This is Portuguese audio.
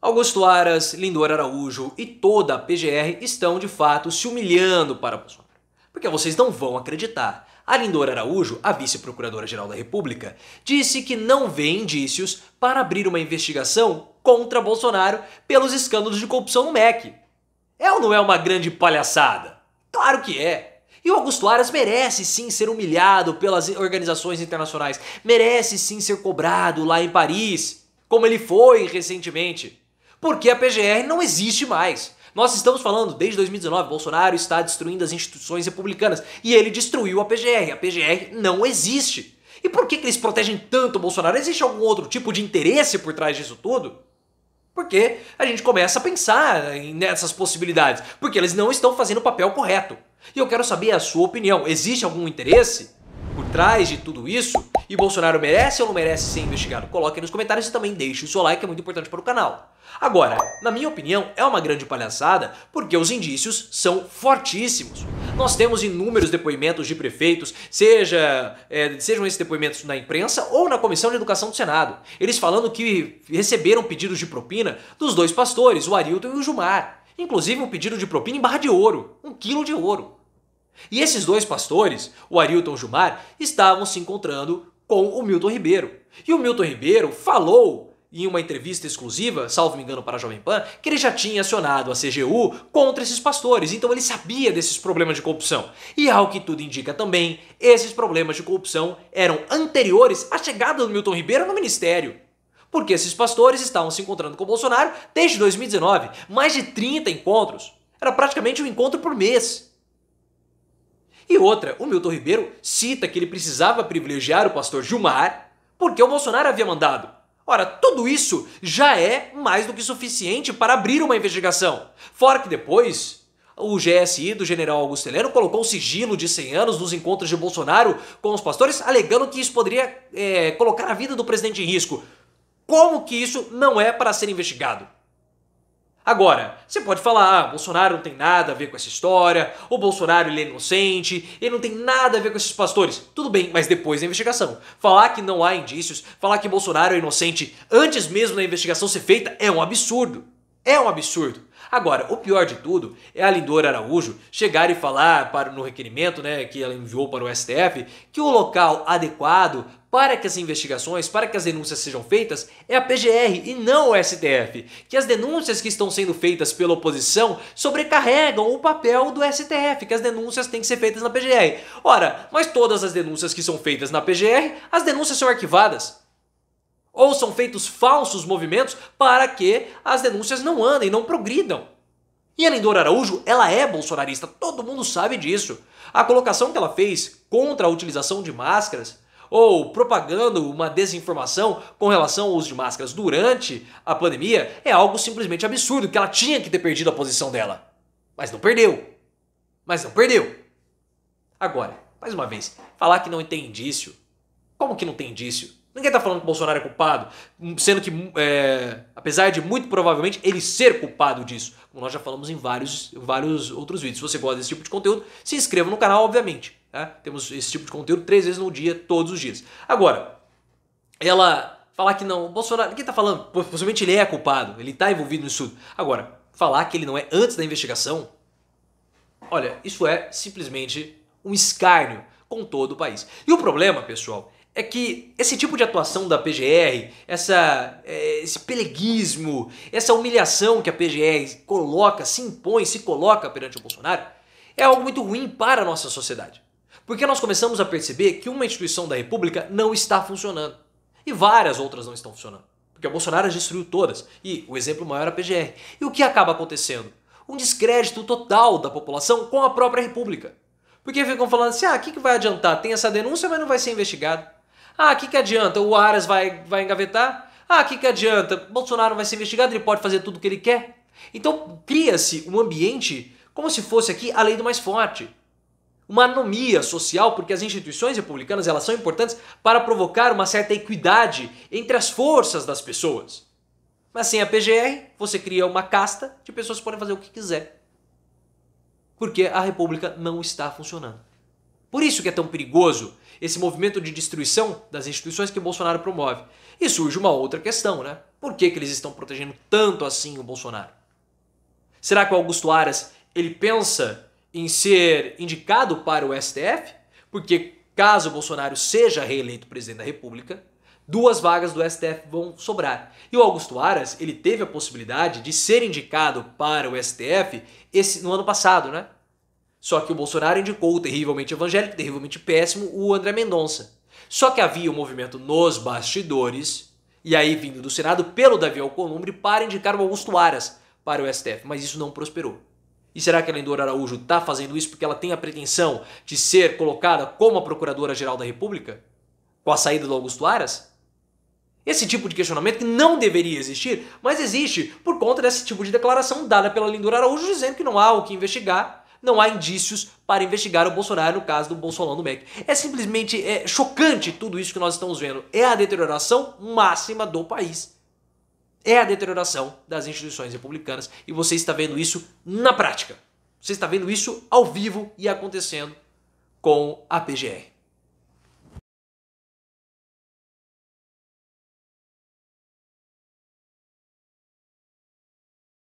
Augusto Aras, Lindor Araújo e toda a PGR estão de fato se humilhando para Bolsonaro. Porque vocês não vão acreditar. A Lindor Araújo, a vice-procuradora-geral da República, disse que não vê indícios para abrir uma investigação contra Bolsonaro pelos escândalos de corrupção no MEC. É ou não é uma grande palhaçada? Claro que é. E o Augusto Aras merece sim ser humilhado pelas organizações internacionais, merece sim ser cobrado lá em Paris, como ele foi recentemente porque a PGR não existe mais. Nós estamos falando desde 2019, Bolsonaro está destruindo as instituições republicanas e ele destruiu a PGR. A PGR não existe. E por que, que eles protegem tanto o Bolsonaro? Existe algum outro tipo de interesse por trás disso tudo? Porque a gente começa a pensar nessas possibilidades, porque eles não estão fazendo o papel correto. E eu quero saber a sua opinião. Existe algum interesse? trás de tudo isso? E Bolsonaro merece ou não merece ser investigado? Coloque aí nos comentários e também deixe o seu like, é muito importante para o canal. Agora, na minha opinião, é uma grande palhaçada porque os indícios são fortíssimos. Nós temos inúmeros depoimentos de prefeitos, seja, é, sejam esses depoimentos na imprensa ou na Comissão de Educação do Senado. Eles falando que receberam pedidos de propina dos dois pastores, o Arilton e o Jumar Inclusive um pedido de propina em barra de ouro, um quilo de ouro. E esses dois pastores, o Arilton Jumar, estavam se encontrando com o Milton Ribeiro. E o Milton Ribeiro falou em uma entrevista exclusiva, salvo me engano para a Jovem Pan, que ele já tinha acionado a CGU contra esses pastores, então ele sabia desses problemas de corrupção. E ao que tudo indica também, esses problemas de corrupção eram anteriores à chegada do Milton Ribeiro no ministério. Porque esses pastores estavam se encontrando com o Bolsonaro desde 2019, mais de 30 encontros. Era praticamente um encontro por mês. E outra, o Milton Ribeiro cita que ele precisava privilegiar o pastor Gilmar porque o Bolsonaro havia mandado. Ora, tudo isso já é mais do que suficiente para abrir uma investigação. Fora que depois, o GSI do general Augusto Heleno colocou um sigilo de 100 anos nos encontros de Bolsonaro com os pastores, alegando que isso poderia é, colocar a vida do presidente em risco. Como que isso não é para ser investigado? Agora, você pode falar, ah, Bolsonaro não tem nada a ver com essa história, o Bolsonaro ele é inocente, ele não tem nada a ver com esses pastores. Tudo bem, mas depois da investigação. Falar que não há indícios, falar que Bolsonaro é inocente antes mesmo da investigação ser feita é um absurdo. É um absurdo. Agora, o pior de tudo é a Lindora Araújo chegar e falar para, no requerimento né, que ela enviou para o STF que o local adequado para que as investigações, para que as denúncias sejam feitas, é a PGR e não o STF. Que as denúncias que estão sendo feitas pela oposição sobrecarregam o papel do STF, que as denúncias têm que ser feitas na PGR. Ora, mas todas as denúncias que são feitas na PGR, as denúncias são arquivadas ou são feitos falsos movimentos para que as denúncias não andem, não progridam. E a Lindora Araújo, ela é bolsonarista, todo mundo sabe disso. A colocação que ela fez contra a utilização de máscaras ou propagando uma desinformação com relação ao uso de máscaras durante a pandemia é algo simplesmente absurdo, que ela tinha que ter perdido a posição dela. Mas não perdeu. Mas não perdeu. Agora, mais uma vez, falar que não tem indício. Como que não tem indício? Ninguém está falando que o Bolsonaro é culpado, sendo que, é, apesar de muito provavelmente ele ser culpado disso, como nós já falamos em vários, vários outros vídeos. Se você gosta desse tipo de conteúdo, se inscreva no canal, obviamente. Tá? Temos esse tipo de conteúdo três vezes no dia, todos os dias. Agora, ela falar que não, o Bolsonaro, quem está falando? Possivelmente ele é culpado, ele está envolvido nisso tudo. Agora, falar que ele não é antes da investigação, olha, isso é simplesmente um escárnio com todo o país. E o problema, pessoal, é que esse tipo de atuação da PGR, essa, é, esse peleguismo, essa humilhação que a PGR coloca, se impõe, se coloca perante o Bolsonaro, é algo muito ruim para a nossa sociedade. Porque nós começamos a perceber que uma instituição da República não está funcionando. E várias outras não estão funcionando. Porque o Bolsonaro destruiu todas. E o exemplo maior é a PGR. E o que acaba acontecendo? Um descrédito total da população com a própria República. Porque ficam falando assim: ah, o que, que vai adiantar? Tem essa denúncia, mas não vai ser investigado. Ah, o que, que adianta? O Aras vai, vai engavetar? Ah, o que, que adianta? Bolsonaro vai ser investigado, ele pode fazer tudo o que ele quer? Então cria-se um ambiente como se fosse aqui a lei do mais forte. Uma anomia social, porque as instituições republicanas elas são importantes para provocar uma certa equidade entre as forças das pessoas. Mas sem a PGR, você cria uma casta de pessoas que podem fazer o que quiser. Porque a república não está funcionando. Por isso que é tão perigoso esse movimento de destruição das instituições que o Bolsonaro promove. E surge uma outra questão, né? Por que, que eles estão protegendo tanto assim o Bolsonaro? Será que o Augusto Aras ele pensa em ser indicado para o STF? Porque caso o Bolsonaro seja reeleito presidente da República, duas vagas do STF vão sobrar. E o Augusto Aras, ele teve a possibilidade de ser indicado para o STF esse no ano passado, né? Só que o Bolsonaro indicou o terrivelmente evangélico, terrivelmente péssimo, o André Mendonça. Só que havia um movimento nos bastidores, e aí vindo do Senado pelo Davi Alcolumbre, para indicar o Augusto Aras para o STF, mas isso não prosperou. E será que a Lendora Araújo está fazendo isso porque ela tem a pretensão de ser colocada como a Procuradora-Geral da República? Com a saída do Augusto Aras? Esse tipo de questionamento que não deveria existir, mas existe por conta desse tipo de declaração dada pela Lindora Araújo dizendo que não há o que investigar não há indícios para investigar o Bolsonaro no caso do Bolsonaro do MEC. É simplesmente é, chocante tudo isso que nós estamos vendo. É a deterioração máxima do país. É a deterioração das instituições republicanas e você está vendo isso na prática. Você está vendo isso ao vivo e acontecendo com a PGR.